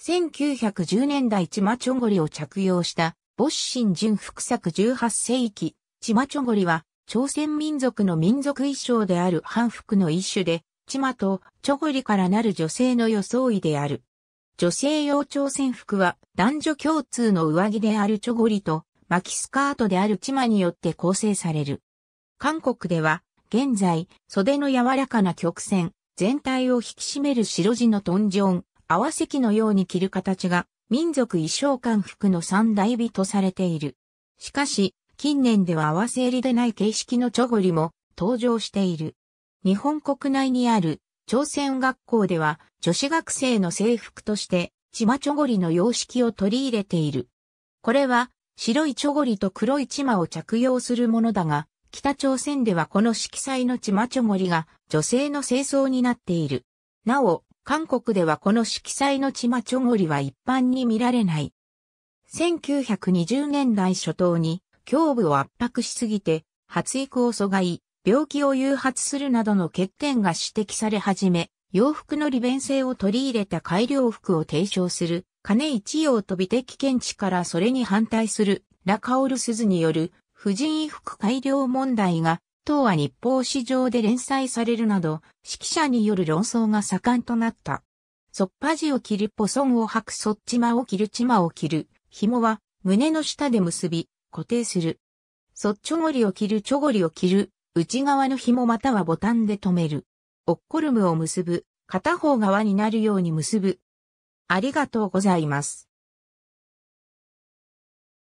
1910年代チマチョゴリを着用したボッシン純服作18世紀、チマチョゴリは朝鮮民族の民族衣装である反服の一種で、チマとチョゴリからなる女性の装いである。女性用朝鮮服は男女共通の上着であるチョゴリと巻きスカートであるチマによって構成される。韓国では現在袖の柔らかな曲線全体を引き締める白地のトンジョン、合わせ着のように着る形が民族衣装感服の三大美とされている。しかし、近年では合わせ襟でない形式のチョゴリも登場している。日本国内にある朝鮮学校では女子学生の制服としてチマチョゴリの様式を取り入れている。これは白いチョゴリと黒いチマを着用するものだが、北朝鮮ではこの色彩のチマチョゴリが女性の清掃になっている。なお、韓国ではこの色彩のチマチョゴリは一般に見られない。1920年代初頭に胸部を圧迫しすぎて発育を阻害、病気を誘発するなどの欠点が指摘され始め、洋服の利便性を取り入れた改良服を提唱する、金一洋と美的見地からそれに反対する、ラカオルスズによる、婦人衣服改良問題が島は日報市場で連載されるなど、指揮者による論争が盛んとなった。そっぱじを切るポソンを吐くそっちまを切るちまを切る。紐は胸の下で結び、固定する。そっちょごりを切るちょごりを切る。内側の紐またはボタンで留める。おっコルムを結ぶ。片方側になるように結ぶ。ありがとうございます。